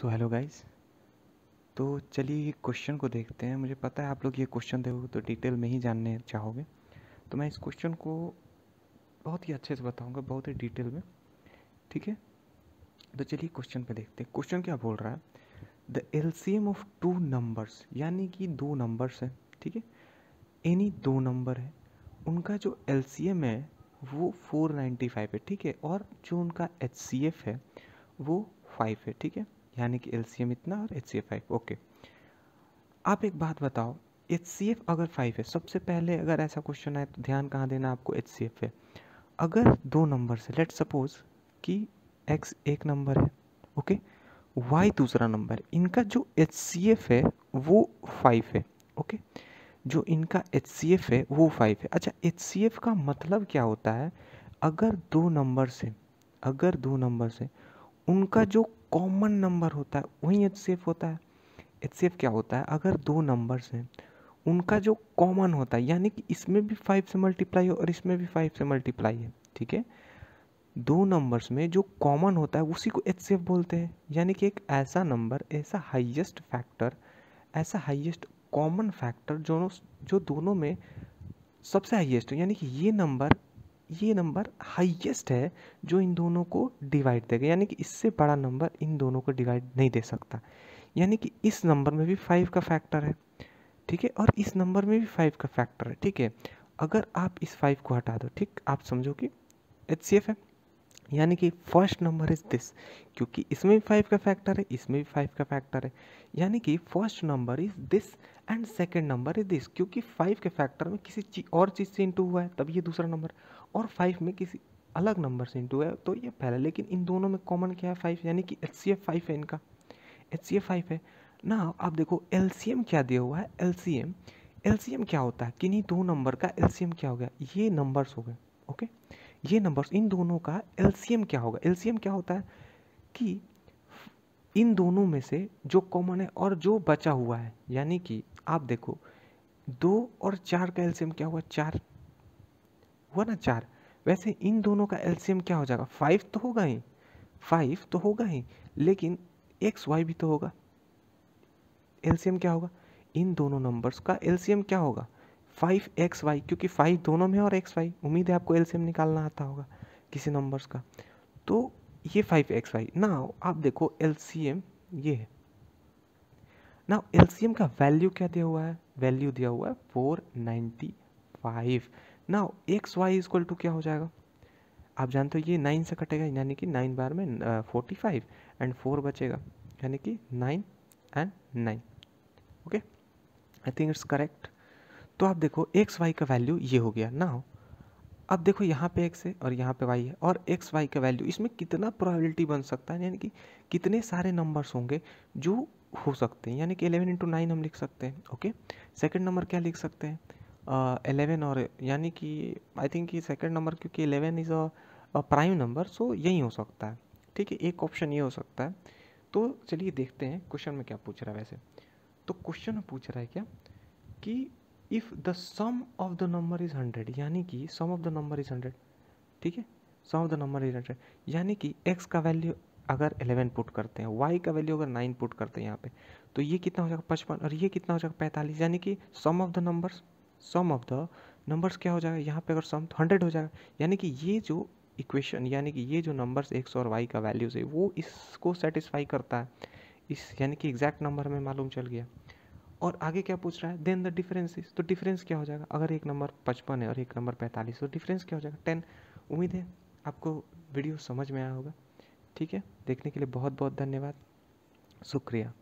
So hello guys तो चलिए ये क्वेश्चन को देखते हैं मुझे पता है आप लोग ये क्वेश्चन देखोगे तो डिटेल में ही जानने चाहोगे तो मैं इस क्वेश्चन को बहुत ही अच्छे से बताऊंगा बहुत ही डिटेल में ठीक है तो चलिए क्वेश्चन पे देखते हैं क्वेश्चन क्या बोल रहा है the L C M of two numbers यानी कि दो नंबर्स हैं ठीक है एनी दो नंबर है उनका जो एल सी एम है वो फोर नाइन्टी फाइव है ठीक है और जो उनका एच सी एफ है वो फाइव है ठीक है यानी कि एल इतना और एच सी ओके आप एक बात बताओ एच सी अगर फाइव है सबसे पहले अगर ऐसा क्वेश्चन आए तो ध्यान कहाँ देना आपको एच सी है अगर दो नंबर से लेट सपोज कि एक्स एक नंबर है ओके वाई दूसरा नंबर इनका जो एच सी एफ है वो फाइव है ओके जो इनका एच सी एफ है वो फाइव है अच्छा एच सी एफ का मतलब क्या होता है अगर दो नंबर से अगर दो नंबर से उनका जो कॉमन नंबर होता है वही एच होता है एच क्या होता है अगर दो नंबर्स हैं उनका जो कॉमन होता है यानी कि इसमें भी फाइव से मल्टीप्लाई है और इसमें भी फाइव से मल्टीप्लाई है ठीक है दो नंबर्स में जो कॉमन होता है उसी को एच बोलते हैं यानी कि एक ऐसा नंबर ऐसा हाईएस्ट फैक्टर ऐसा हाईएस्ट कॉमन फैक्टर जो जो दोनों में सबसे हाईएस्ट यानी कि ये नंबर ये नंबर हाईएस्ट है जो इन दोनों को डिवाइड देगा यानी कि इससे बड़ा नंबर इन दोनों को डिवाइड नहीं दे सकता यानी कि इस नंबर में भी फाइव का फैक्टर है ठीक है और इस नंबर में भी फाइव का फैक्टर है ठीक है अगर आप इस फाइव को हटा दो ठीक आप समझो कि एच है यानी कि फर्स्ट नंबर इज़ दिस क्योंकि इसमें भी फाइव का फैक्टर है इसमें भी फाइव का फैक्टर है यानी कि first number is this and second number is this क्योंकि फाइव के फैक्टर में किसी ची, और चीज़ से इंटू हुआ है तब ये दूसरा नंबर और फाइव में किसी अलग नंबर से इंटू हुआ है तो ये पहला लेकिन इन दोनों में कॉमन क्या है फाइव यानी कि एच सी एफ फाइव है इनका एच सी एफ फाइव है ना आप देखो एल सी एम क्या दिया हुआ है L C M L C M क्या होता है किन्हीं दो नंबर का एल सी एम क्या हो गया ये नंबर्स हो गए ओके okay? ये नंबर्स इन दोनों का एलसीएम क्या होगा एलसीएम क्या होता है कि इन दोनों में से जो कॉमन है और जो बचा हुआ है यानी कि आप देखो दो और चार का एलसीएम क्या हुआ चार हुआ ना चार वैसे इन दोनों का एलसीएम क्या हो जाएगा फाइव तो होगा ही फाइव तो होगा ही लेकिन एक्स वाई भी तो होगा एल्सियम क्या होगा इन दोनों नंबर्स का एलसीएम क्या होगा फाइव एक्स वाई क्योंकि फाइव दोनों में और एक्स वाई उम्मीद है आपको एलसीएम निकालना आता होगा किसी नंबर्स का तो ये फाइव एक्स वाई ना आप देखो एलसीएम ये है ना एलसीएम का वैल्यू क्या दिया हुआ है वैल्यू दिया हुआ है फोर नाइन्टी फाइव ना एक्स वाई इक्वल टू क्या हो जाएगा आप जानते हो ये नाइन से कटेगा यानी कि नाइन बार में फोर्टी फाइव एंड फोर बचेगा यानी कि nine and nine okay I think it's correct तो आप देखो एक्स वाई का वैल्यू ये हो गया ना हो अब देखो यहाँ पे एक्स है और यहाँ पे वाई है और एक्स वाई का वैल्यू इसमें कितना प्रोबेबिलिटी बन सकता है यानी कि कितने सारे नंबर्स होंगे जो हो सकते हैं यानी कि एलेवन इंटू नाइन हम लिख सकते हैं ओके सेकेंड नंबर क्या लिख सकते हैं एलेवन और यानी कि आई थिंक सेकेंड नंबर क्योंकि eleven is a prime number so यही हो सकता है ठीक है एक ऑप्शन ये हो सकता है तो चलिए देखते हैं क्वेश्चन में क्या पूछ रहा है वैसे तो क्वेश्चन पूछ रहा है क्या कि if the sum of the number is hundred यानी कि sum of the number is hundred ठीक है sum of the number is hundred यानी कि एक्स का वैल्यू अगर एलेवन पुट करते हैं वाई का वैल्यू अगर नाइन पुट करते हैं यहाँ पे तो ये कितना हो जाएगा पचपन और ये कितना हो जाएगा पैंतालीस यानी कि sum of the numbers sum of the numbers क्या हो जाएगा यहाँ पे अगर सम हंड्रेड हो जाएगा यानी कि ये जो इक्वेशन यानी कि ये जो नंबर्स एक्स और वाई का वैल्यूज़ है वो इसको सेटिस्फाई करता है इस यानी कि एग्जैक्ट नंबर हमें मालूम चल गया और आगे क्या पूछ रहा है देन द डिफरेंसेस तो डिफरेंस क्या हो जाएगा अगर एक नंबर पचपन है और एक नंबर पैंतालीस तो डिफरेंस क्या हो जाएगा टेन उम्मीद है आपको वीडियो समझ में आया होगा ठीक है देखने के लिए बहुत बहुत धन्यवाद शुक्रिया